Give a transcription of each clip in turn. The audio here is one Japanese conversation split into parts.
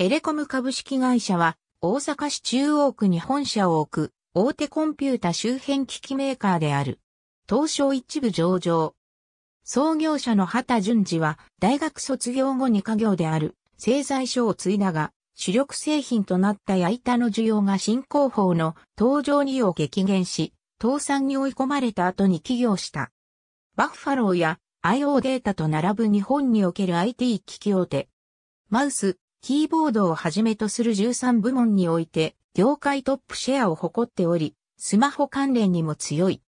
エレコム株式会社は、大阪市中央区に本社を置く、大手コンピュータ周辺機器メーカーである。東証一部上場。創業者の畑淳二は、大学卒業後に家業である、製材所を継いだが、主力製品となった焼板の需要が新工法の登場利用激減し、倒産に追い込まれた後に起業した。バッファローや IO データと並ぶ日本における IT 機器大手。マウス、キーボードをはじめとする13部門において、業界トップシェアを誇っており、スマホ関連にも強い。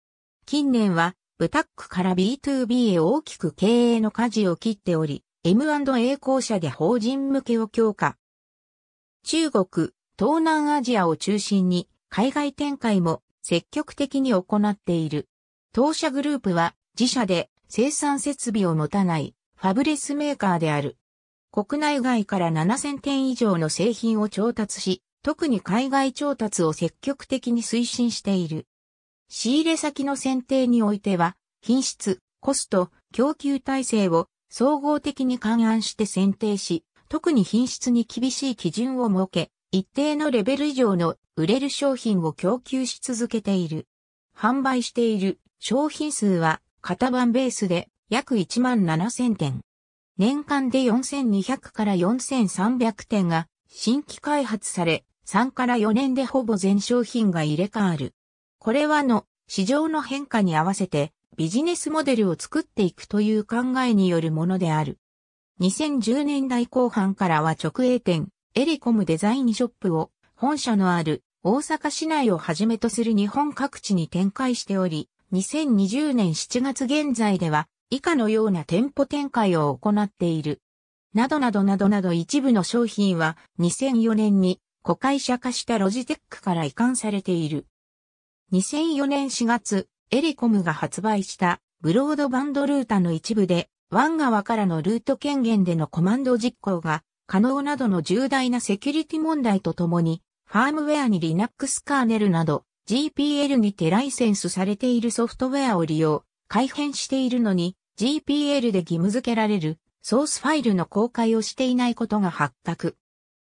近年は、ブタックから B2B へ大きく経営の舵を切っており、M&A 公社で法人向けを強化。中国、東南アジアを中心に海外展開も積極的に行っている。当社グループは自社で生産設備を持たないファブレスメーカーである。国内外から7000点以上の製品を調達し、特に海外調達を積極的に推進している。仕入れ先の選定においては、品質、コスト、供給体制を総合的に勘案して選定し、特に品質に厳しい基準を設け、一定のレベル以上の売れる商品を供給し続けている。販売している商品数は型番ベースで約1万7000点。年間で4200から4300点が新規開発され、3から4年でほぼ全商品が入れ替わる。これはの市場の変化に合わせてビジネスモデルを作っていくという考えによるものである。2010年代後半からは直営店、エリコムデザインショップを本社のある大阪市内をはじめとする日本各地に展開しており、2020年7月現在では以下のような店舗展開を行っている。などなどなどなど一部の商品は2004年に子会社化したロジテックから移管されている。2004年4月、エリコムが発売したブロードバンドルータの一部で、ワン側からのルート権限でのコマンド実行が可能などの重大なセキュリティ問題とともに、ファームウェアに Linux カーネルなど GPL にてライセンスされているソフトウェアを利用、改変しているのに GPL で義務付けられるソースファイルの公開をしていないことが発覚。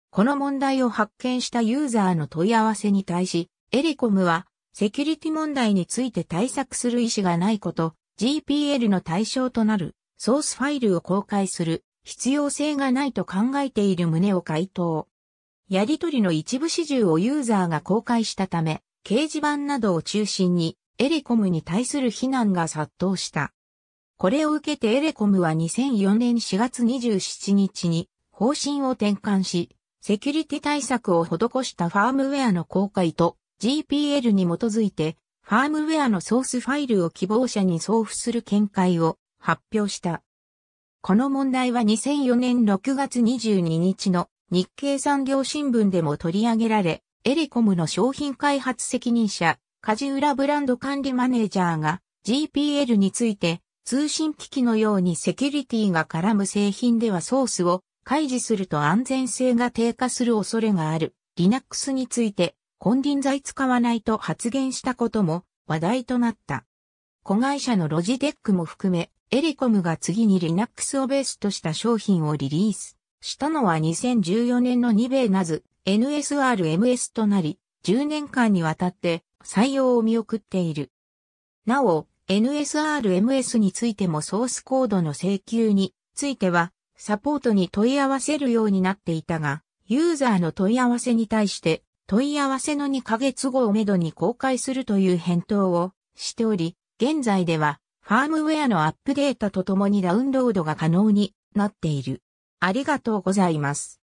この問題を発見したユーザーの問い合わせに対し、エレコムはセキュリティ問題について対策する意思がないこと、GPL の対象となるソースファイルを公開する必要性がないと考えている旨を回答。やりとりの一部始終をユーザーが公開したため、掲示板などを中心にエレコムに対する非難が殺到した。これを受けてエレコムは2004年4月27日に方針を転換し、セキュリティ対策を施したファームウェアの公開と GPL に基づいてファームウェアのソースファイルを希望者に送付する見解を発表した。この問題は2004年6月22日の日経産業新聞でも取り上げられ、エレコムの商品開発責任者、梶浦ブランド管理マネージャーが GPL について通信機器のようにセキュリティが絡む製品ではソースを開示すると安全性が低下する恐れがある Linux について金輪際使わないと発言したことも話題となった。子会社のロジデックも含めエリコムが次に Linux をベースとした商品をリリースしたのは2014年の2米ナズ NSRMS となり、10年間にわたって採用を見送っている。なお、NSRMS についてもソースコードの請求については、サポートに問い合わせるようになっていたが、ユーザーの問い合わせに対して問い合わせの2ヶ月後をめどに公開するという返答をしており、現在ではファームウェアのアップデートとともにダウンロードが可能になっている。ありがとうございます。